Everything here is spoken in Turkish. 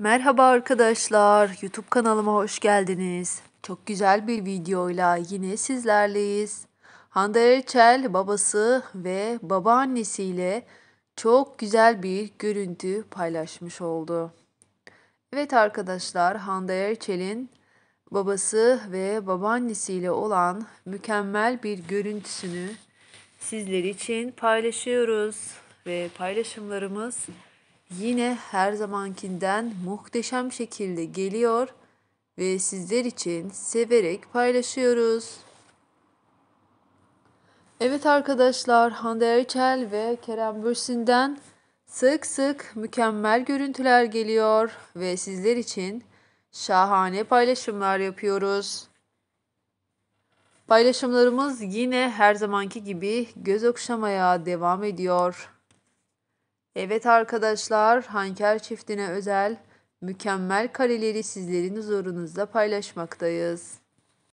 Merhaba arkadaşlar, YouTube kanalıma hoş geldiniz. Çok güzel bir videoyla yine sizlerleyiz. Hande Erçel babası ve babaannesiyle çok güzel bir görüntü paylaşmış oldu. Evet arkadaşlar, Hande Erçel'in babası ve babaannesiyle olan mükemmel bir görüntüsünü sizler için paylaşıyoruz ve paylaşımlarımız yine her zamankinden muhteşem şekilde geliyor ve sizler için severek paylaşıyoruz. Evet arkadaşlar Hande Erçel ve Kerem Bürsin'den sık sık mükemmel görüntüler geliyor ve sizler için şahane paylaşımlar yapıyoruz. Paylaşımlarımız yine her zamanki gibi göz okşamaya devam ediyor. Evet arkadaşlar, Hanker çiftine özel mükemmel kareleri sizlerin huzurunuzda paylaşmaktayız.